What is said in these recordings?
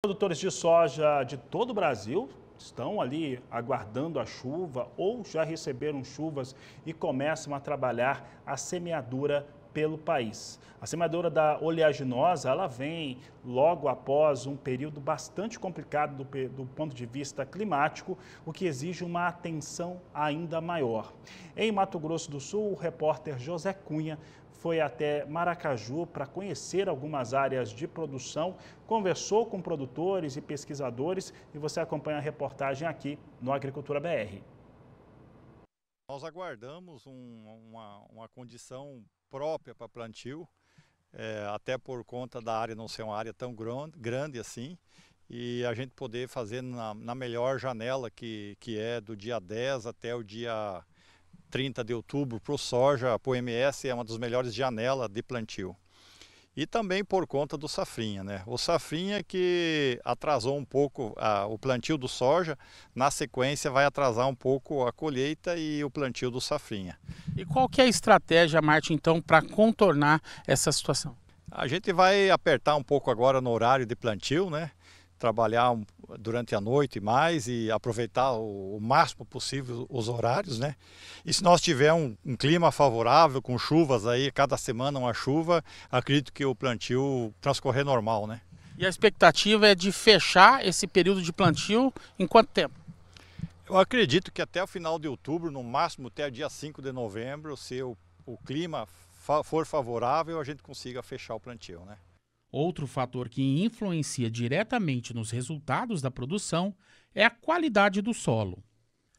Produtores de soja de todo o Brasil estão ali aguardando a chuva ou já receberam chuvas e começam a trabalhar a semeadura pelo país. A semeadura da oleaginosa, ela vem logo após um período bastante complicado do, do ponto de vista climático, o que exige uma atenção ainda maior. Em Mato Grosso do Sul, o repórter José Cunha foi até Maracaju para conhecer algumas áreas de produção, conversou com produtores e pesquisadores e você acompanha a reportagem aqui no Agricultura BR. Nós aguardamos um, uma, uma condição própria para plantio, é, até por conta da área não ser uma área tão grande, grande assim, e a gente poder fazer na, na melhor janela que, que é do dia 10 até o dia 30 de outubro para o soja, para o MS, é uma das melhores janelas de plantio. E também por conta do safrinha, né? O safrinha é que atrasou um pouco a, o plantio do soja, na sequência vai atrasar um pouco a colheita e o plantio do safrinha. E qual que é a estratégia, Marte, então, para contornar essa situação? A gente vai apertar um pouco agora no horário de plantio, né? trabalhar durante a noite mais e aproveitar o, máximo possível os horários, né? E se nós tivermos um, um clima favorável, com chuvas aí, cada semana uma chuva, acredito que o plantio transcorrer normal, né? E a expectativa é de fechar esse período de plantio em quanto tempo? Eu acredito que até o final de outubro, no máximo até dia 5 de novembro, se o, o clima for favorável, a gente consiga fechar o plantio, né? Outro fator que influencia diretamente nos resultados da produção é a qualidade do solo.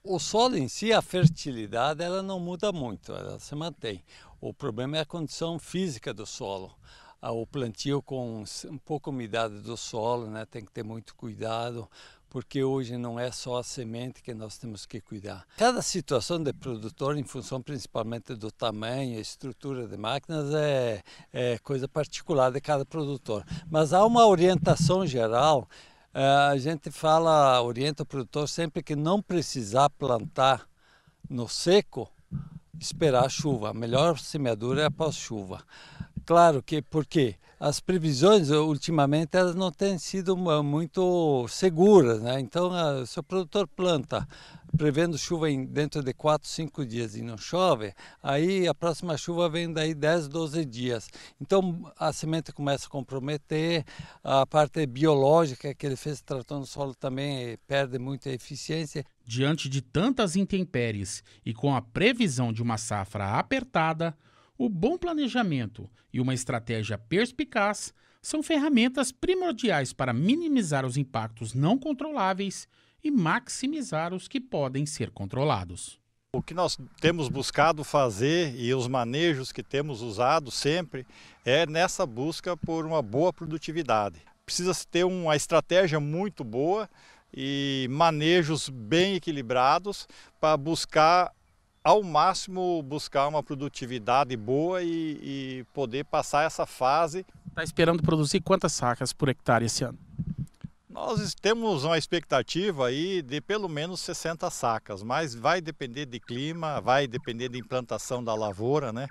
O solo em si, a fertilidade, ela não muda muito, ela se mantém. O problema é a condição física do solo. Ah, o plantio com um de umidade do solo, né, tem que ter muito cuidado, porque hoje não é só a semente que nós temos que cuidar. Cada situação de produtor, em função principalmente do tamanho e estrutura de máquinas, é, é, coisa particular de cada produtor. Mas há uma orientação geral. Ah, a gente fala, orienta o produtor sempre que não precisar plantar no seco, esperar a chuva. A melhor semeadura é após chuva. Claro que, por quê? Porque as previsões eh, ultimamente elas não têm sido muito seguras, né? Então, eh, se o produtor planta prevendo chuva em, dentro de 4, 5 dias e não chove, aí a próxima chuva vem daí 10, 12 dias. Então a semente começa a comprometer, a parte biológica que ele fez tratando o solo também eh, perde muita eficiência. Diante de tantas intempéries e com a previsão de uma safra apertada, o bom planejamento e uma estratégia perspicaz são ferramentas primordiais para minimizar os impactos não controláveis e maximizar os que podem ser controlados. O que nós temos buscado fazer e os manejos que temos usado sempre é nessa busca por uma boa produtividade. Precisa se ter uma estratégia muito boa e manejos bem equilibrados para buscar ao máximo buscar uma produtividade boa e, e poder passar essa fase. Está esperando produzir quantas sacas por hectare esse ano? Nós temos uma expectativa aí de pelo menos 60 sacas, mas vai depender de clima, vai depender de implantação da lavoura, né?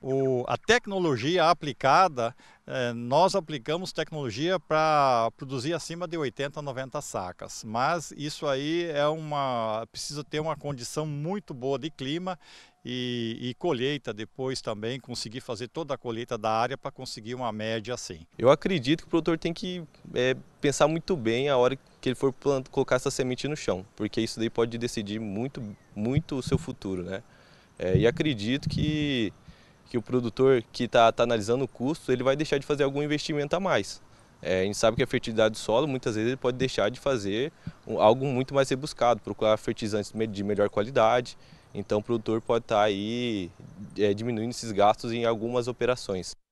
o, a tecnologia aplicada, eh, nós aplicamos tecnologia para produzir acima de 80, 90 sacas, mas isso aí é uma precisa ter uma condição muito boa de clima e, e colheita depois também, conseguir fazer toda a colheita da área para conseguir uma média assim. Eu acredito que o produtor tem que é, pensar muito bem a hora que ele for colocar essa semente no chão, porque isso daí pode decidir muito, muito o seu futuro, né? É, e acredito que que o produtor que está tá analisando o custo, ele vai deixar de fazer algum investimento a mais. É, a gente sabe que a fertilidade do solo, muitas vezes, ele pode deixar de fazer algo muito mais rebuscado, procurar fertilizantes de melhor qualidade. Então, o produtor pode estar tá aí é, diminuindo esses gastos em algumas operações.